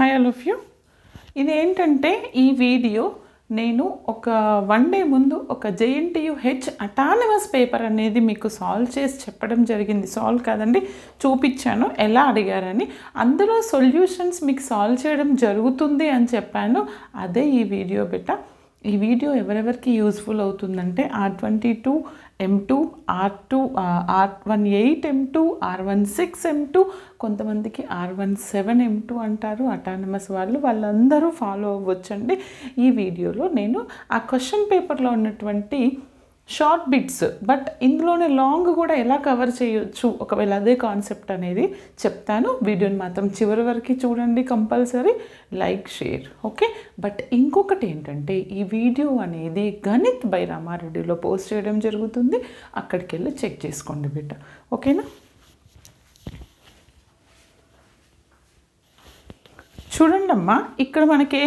hi all of you ఇదేంటంటే ఈ video నేను ఒక వన్ డే ముందు ఒక జేఎన్టీయు హెచ్ అటానమస్ పేపర్ అనేది మీకు సాల్వ్ చేసి చెప్పడం జరిగింది సాల్వ్ కాదండి చూపించాను ఎలా అడిగారని అందులో సొల్యూషన్స్ మీకు సాల్వ్ చేయడం జరుగుతుంది అని చెప్పాను అదే ఈ వీడియో బిట్ట ఈ వీడియో ఎవరెవరికి యూస్ఫుల్ అవుతుందంటే R twenty two M two R two R one eight M two R one six M two కొంతమందికి R one seven M two అంటారు అటానమస్ వాళ్ళు వాళ్ళందరూ ఫాలో అవ్వచ్చండి ఈ వీడియోలో నేను ఆ క్వశ్చన్ పేపర్లో ఉన్నటువంటి షార్ట్ బిట్స్ బట్ ఇందులోనే లాంగ్ కూడా ఎలా కవర్ చేయొచ్చు ఒకవేళ అదే కాన్సెప్ట్ అనేది చెప్తాను వీడియోని మాత్రం చివరి వరకు చూడండి compulsory like share okay but ఇంకొకటి ఏంటంటే ఈ వీడియో అనేది గణిత్ బై రామారెడ్డిలో పోస్ట్ చేయడం జరుగుతుంది అక్కడికి వెళ్ళి చెక్ చేసుకోండి బిడ్డ ఓకేనా చూడండమ్మా ఇక్కడ మనకి